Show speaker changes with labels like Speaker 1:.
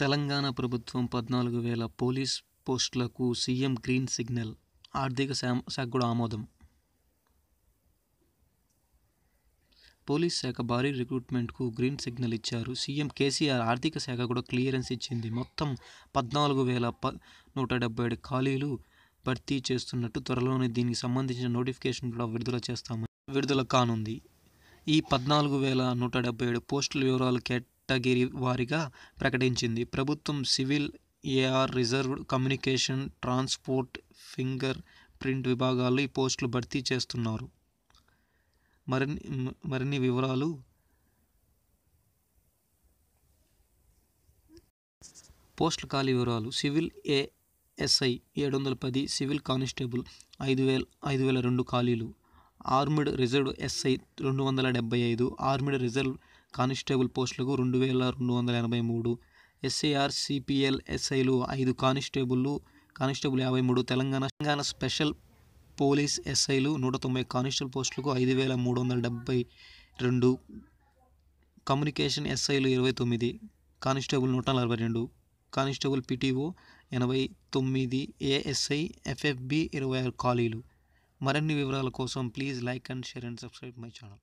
Speaker 1: తెలంగాణ ప్రభుత్వం పద్నాలుగు వేల పోలీస్ పోస్టులకు సీఎం గ్రీన్ సిగ్నల్ ఆర్థిక శాఖ కూడా ఆమోదం పోలీస్ శాఖ భారీ రిక్రూట్మెంట్కు గ్రీన్ సిగ్నల్ ఇచ్చారు సీఎం కేసీఆర్ ఆర్థిక శాఖ కూడా క్లియరెన్స్ ఇచ్చింది మొత్తం పద్నాలుగు వేల ప నూట డెబ్బై ఏడు ఖాళీలు భర్తీ చేస్తున్నట్టు త్వరలోనే దీనికి సంబంధించిన నోటిఫికేషన్ కూడా విడుదల చేస్తామని విడుదల కానుంది ఈ పద్నాలుగు వేల నూట డెబ్బై ఏడు పోస్టుల వివరాలు కేట్ చట్టగిరి వారిగా ప్రకటించింది ప్రభుత్వం civil AR reserve communication transport fingerprint విభాగాల్లో ఈ పోస్టులు భర్తీ చేస్తున్నారు మరిన్ని మరిన్ని వివరాలు పోస్టుల ఖాళీ వివరాలు సివిల్ ఏఎస్ఐ ఏడు వందల పది సివిల్ కానిస్టేబుల్ ఐదు వేల ఐదు వేల రెండు ఖాళీలు ఆర్మిడ్ రిజర్వ్ ఎస్ఐ రెండు వందల డెబ్బై ఐదు ఆర్మిడ్ రిజర్వ్ కానిస్టేబుల్ పోస్టులకు రెండు వేల రెండు వందల ఎనభై మూడు ఎస్ఏఆర్ సిపిఎల్ ఎస్ఐలు ఐదు కానిస్టేబుల్లు కానిస్టేబుల్ యాభై మూడు తెలంగాణ తెలంగాణ స్పెషల్ పోలీస్ ఎస్ఐలు నూట తొంభై కానిస్టేబుల్ పోస్టులకు ఐదు వేల మూడు వందల డెబ్బై రెండు కమ్యూనికేషన్ ఎస్ఐలు ఇరవై తొమ్మిది కానిస్టేబుల్ నూట నలభై రెండు కానిస్టేబుల్ పిటిఓ ఎనభై తొమ్మిది ఏఎస్ఐ ఎఫ్ఎఫ్బి ఇరవై ఆరు ఖాళీలు మరిన్ని వివరాల కోసం please like and share and subscribe my channel